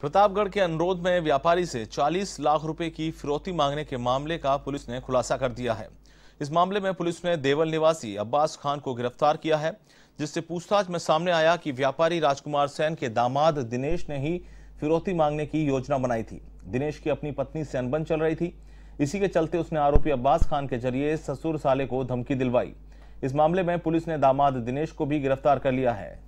प्रतापगढ़ के अनुरोध में व्यापारी से 40 लाख रुपए की फिरौती मांगने के मामले का पुलिस ने खुलासा कर दिया है इस मामले में पुलिस ने देवल निवासी अब्बास खान को गिरफ्तार किया है जिससे पूछताछ में सामने आया कि व्यापारी राजकुमार सेन के दामाद दिनेश ने ही फिरौती मांगने की योजना बनाई थी दिनेश की अपनी पत्नी से अनबन चल रही थी इसी के चलते उसने आरोपी अब्बास खान के जरिए ससुर साले को धमकी दिलवाई इस मामले में पुलिस ने दामाद दिनेश को भी गिरफ्तार कर लिया है